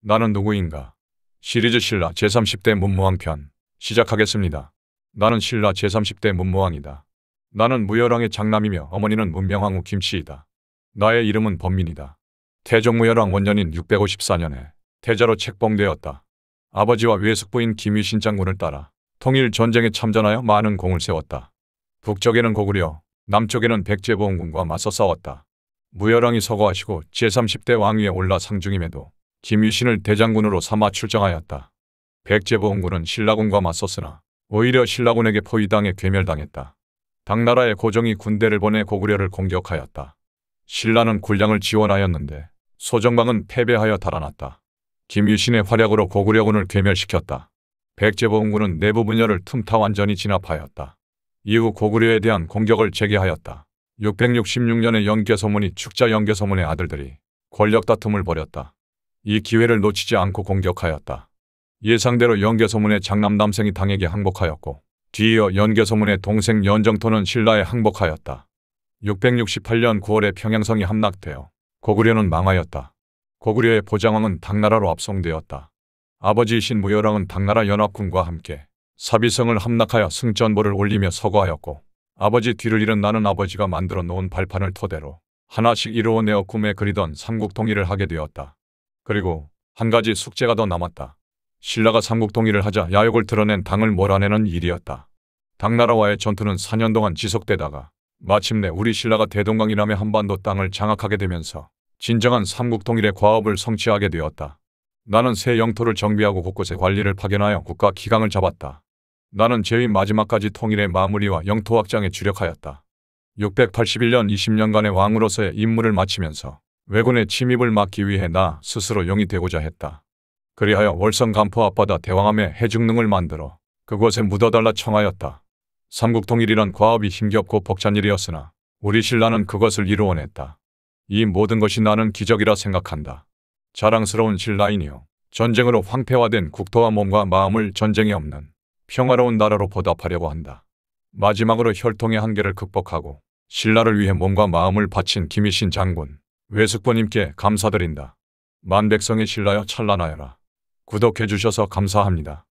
나는 누구인가? 시리즈 신라 제30대 문무왕 편 시작하겠습니다. 나는 신라 제30대 문무왕이다. 나는 무열왕의 장남이며 어머니는 문명왕후 김씨이다 나의 이름은 범민이다. 태종 무열왕 원년인 654년에 태자로 책봉되었다. 아버지와 외숙부인 김위신 장군을 따라 통일 전쟁에 참전하여 많은 공을 세웠다. 북쪽에는 고구려, 남쪽에는 백제보험군과 맞서 싸웠다. 무열왕이 서거하시고 제30대 왕위에 올라 상중임에도 김유신을 대장군으로 삼아 출정하였다. 백제보험군은 신라군과 맞섰으나 오히려 신라군에게 포위당해 괴멸당했다. 당나라의 고정이 군대를 보내 고구려를 공격하였다. 신라는 군량을 지원하였는데 소정방은 패배하여 달아났다. 김유신의 활약으로 고구려군을 괴멸시켰다. 백제보험군은 내부 분열을 틈타 완전히 진압하였다. 이후 고구려에 대한 공격을 재개하였다. 666년의 연개소문이 축자 연개소문의 아들들이 권력 다툼을 벌였다. 이 기회를 놓치지 않고 공격하였다. 예상대로 연개소문의 장남 남생이 당에게 항복하였고 뒤이어 연개소문의 동생 연정토는 신라에 항복하였다. 668년 9월에 평양성이 함락되어 고구려는 망하였다. 고구려의 보장왕은 당나라로 압송되었다. 아버지이신 무열왕은 당나라 연합군과 함께 사비성을 함락하여 승전보를 올리며 서거하였고 아버지 뒤를 잃은 나는 아버지가 만들어 놓은 발판을 토대로 하나씩 이루어내어 꿈에 그리던 삼국통일을 하게 되었다. 그리고 한 가지 숙제가 더 남았다. 신라가 삼국통일을 하자 야욕을 드러낸 당을 몰아내는 일이었다. 당나라와의 전투는 4년 동안 지속되다가 마침내 우리 신라가 대동강이라며 한반도 땅을 장악하게 되면서 진정한 삼국통일의 과업을 성취하게 되었다. 나는 새 영토를 정비하고 곳곳에 관리를 파견하여 국가 기강을 잡았다. 나는 제위 마지막까지 통일의 마무리와 영토 확장에 주력하였다. 681년 20년간의 왕으로서의 임무를 마치면서 왜군의 침입을 막기 위해 나 스스로 용이 되고자 했다. 그리하여 월성 간포 앞바다 대왕암의해증릉을 만들어 그곳에 묻어달라 청하였다. 삼국통일이란 과업이 힘겹고 벅찬 일이었으나 우리 신라는 그것을 이루어냈다. 이 모든 것이 나는 기적이라 생각한다. 자랑스러운 신라인이요. 전쟁으로 황폐화된 국토와 몸과 마음을 전쟁에 없는 평화로운 나라로 보답하려고 한다. 마지막으로 혈통의 한계를 극복하고 신라를 위해 몸과 마음을 바친 김희신 장군. 외숙부님께 감사드린다. 만백성이 신라여 찬란하여라. 구독해주셔서 감사합니다.